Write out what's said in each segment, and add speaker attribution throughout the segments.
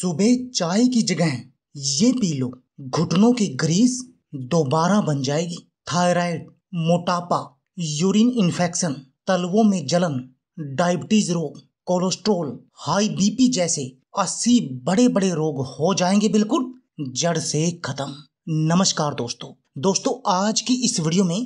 Speaker 1: सुबह चाय की जगह ये पी लो घुटनों की ग्रीस दोबारा बन जाएगी थायराइड मोटापा यूरिन इन्फेक्शन तलवों में जलन डायबिटीज रोग कोलेस्ट्रोल हाई बीपी जैसे अस्सी बड़े बड़े रोग हो जाएंगे बिल्कुल जड़ से खत्म नमस्कार दोस्तों दोस्तों आज की इस वीडियो में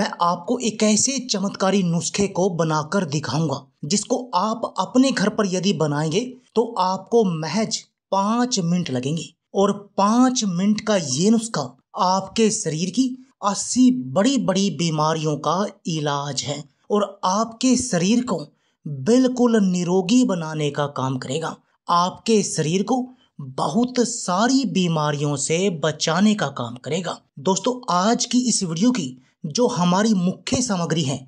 Speaker 1: मैं आपको एक ऐसे चमत्कारी नुस्खे को बनाकर दिखाऊंगा जिसको आप अपने घर पर यदि बनाएंगे तो आपको महज पांच मिनट लगेंगे और पांच मिनट का ये नुस्खा आपके शरीर की अस्सी बड़ी बड़ी बीमारियों का इलाज है और आपके शरीर को बिल्कुल निरोगी बनाने का काम करेगा आपके शरीर को बहुत सारी बीमारियों से बचाने का काम करेगा दोस्तों आज की इस वीडियो की जो हमारी मुख्य सामग्री है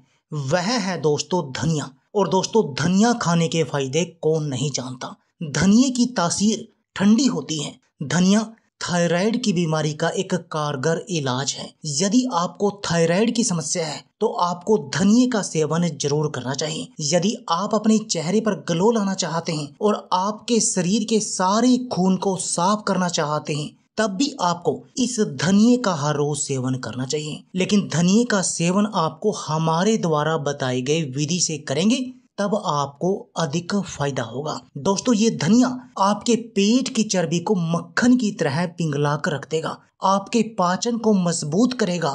Speaker 1: वह है दोस्तों धनिया और दोस्तों धनिया खाने के फायदे कौन नहीं जानता धनिए की तासीर ठंडी होती हैं धनिया थायराइड की बीमारी का एक कारगर इलाज है यदि आपको थायराइड की समस्या है तो आपको धनिए का सेवन जरूर करना चाहिए यदि आप अपने चेहरे पर ग्लो लाना चाहते हैं और आपके शरीर के सारे खून को साफ करना चाहते हैं तब भी आपको इस धनिए का हर रोज सेवन करना चाहिए लेकिन धनिए का सेवन आपको हमारे द्वारा बताए गए विधि से करेंगे तब आपको अधिक फायदा होगा दोस्तों ये धनिया आपके पेट की चर्बी को मक्खन की तरह पिघला कर रख देगा आपके पाचन को मजबूत करेगा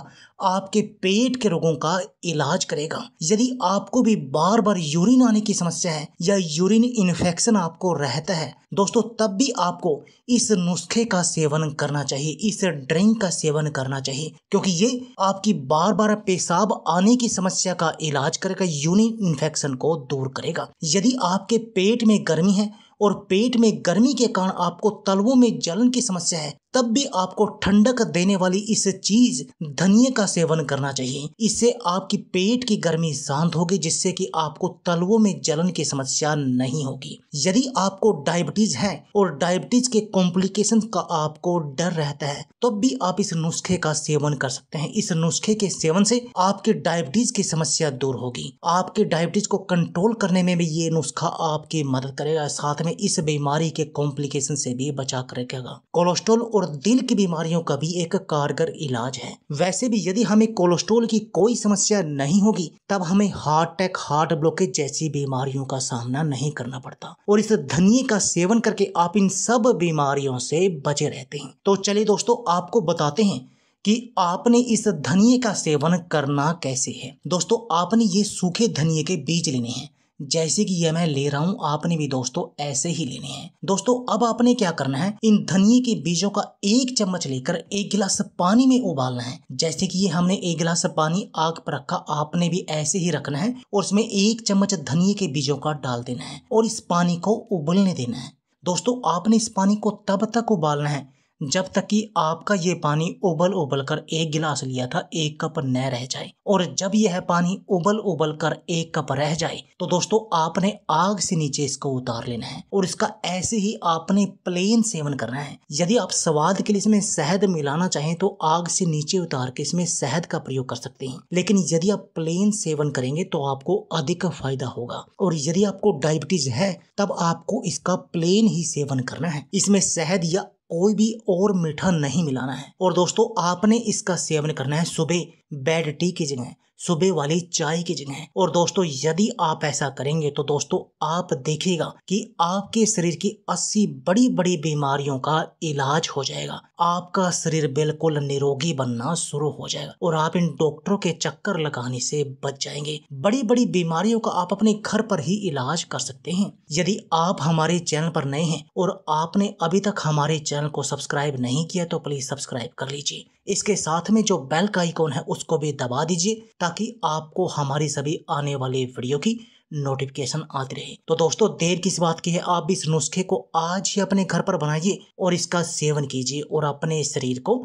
Speaker 1: आपके पेट के रोगों का इलाज करेगा यदि आपको भी बार बार यूरिन आने की समस्या है या यूरिन इन्फेक्शन आपको रहता है दोस्तों तब भी आपको इस नुस्खे का सेवन करना चाहिए इस ड्रिंक का सेवन करना चाहिए क्योंकि ये आपकी बार बार पेशाब आने की समस्या का इलाज करेगा यूरिन इन्फेक्शन को दूर करेगा यदि आपके पेट में गर्मी है और पेट में गर्मी के कारण आपको तलवों में जलन की समस्या है तब भी आपको ठंडक देने वाली इस चीज धनिए का सेवन करना चाहिए इससे आपकी पेट की गर्मी शांत होगी जिससे कि आपको तलवों में जलन की समस्या नहीं होगी यदि आपको डायबिटीज है और डायबिटीज के कॉम्प्लिकेशन का आपको डर रहता है तब भी आप इस नुस्खे का सेवन कर सकते हैं इस नुस्खे के सेवन से आपके डायबिटीज की समस्या दूर होगी आपके डायबिटीज को कंट्रोल करने में भी ये नुस्खा आपकी मदद करेगा साथ में इस बीमारी के कॉम्प्लिकेशन से भी बचा करेगा कोलेस्ट्रोल और दिल की बीमारियों का भी एक कारगर इलाज है वैसे भी यदि हमें कोलेस्ट्रोल की कोई समस्या नहीं होगी तब हमें हार्ट अटैक हार्ट ब्लॉकेज जैसी बीमारियों का सामना नहीं करना पड़ता और इस धनिए का सेवन करके आप इन सब बीमारियों से बचे रहते हैं तो चलिए दोस्तों आपको बताते हैं कि आपने इस धनिए का सेवन करना कैसे है दोस्तों आपने ये सूखे धनिए के बीज लेने हैं जैसे कि यह मैं ले रहा हूँ आपने भी दोस्तों ऐसे ही लेने हैं दोस्तों अब आपने क्या करना है इन धनिए के बीजों का एक चम्मच लेकर एक गिलास पानी में उबालना है जैसे कि ये हमने एक गिलास पानी आग पर रखा आपने भी ऐसे ही रखना है और उसमें एक चम्मच धनिए के बीजों का डाल देना है और इस पानी को उबलने देना है दोस्तों आपने इस पानी को तब तक उबालना है जब तक कि आपका ये पानी उबल उबल कर एक गिलास लिया था एक कप न रह जाए और जब यह पानी उबल उबल कर एक कप रह जाए तो दोस्तों आपने आग से नीचे इसको उतार लेना है और इसका ऐसे ही आपने प्लेन सेवन करना है यदि आप स्वाद के लिए इसमें शहद मिलाना चाहें तो आग से नीचे उतार के इसमें शहद का प्रयोग कर सकते हैं लेकिन यदि आप प्लेन सेवन करेंगे तो आपको अधिक फायदा होगा और यदि आपको डायबिटीज है तब आपको इसका प्लेन ही सेवन करना है इसमें शहद या कोई भी और मीठा नहीं मिलाना है और दोस्तों आपने इसका सेवन करना है सुबह बेड टी की जगह सुबह वाली चाय की जगह और दोस्तों यदि आप ऐसा करेंगे तो दोस्तों आप देखेगा कि आपके शरीर की 80 बड़ी बड़ी बीमारियों का इलाज हो जाएगा आपका शरीर बिल्कुल निरोगी बनना शुरू हो जाएगा और आप इन डॉक्टरों के चक्कर लगाने से बच जाएंगे बड़ी बड़ी बीमारियों का आप अपने घर पर ही इलाज कर सकते हैं यदि आप हमारे चैनल पर नए हैं और आपने अभी तक हमारे चैनल को सब्सक्राइब नहीं किया तो प्लीज सब्सक्राइब कर लीजिए इसके साथ में जो बेल का आइकॉन है उसको भी दबा दीजिए ताकि आपको हमारी सभी आने वाली वीडियो की नोटिफिकेशन आती रहे तो दोस्तों देर किस बात की है आप इस नुस्खे को आज ही अपने घर पर बनाइए और इसका सेवन कीजिए और अपने शरीर को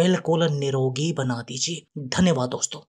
Speaker 1: बिल्कुल निरोगी बना दीजिए धन्यवाद दोस्तों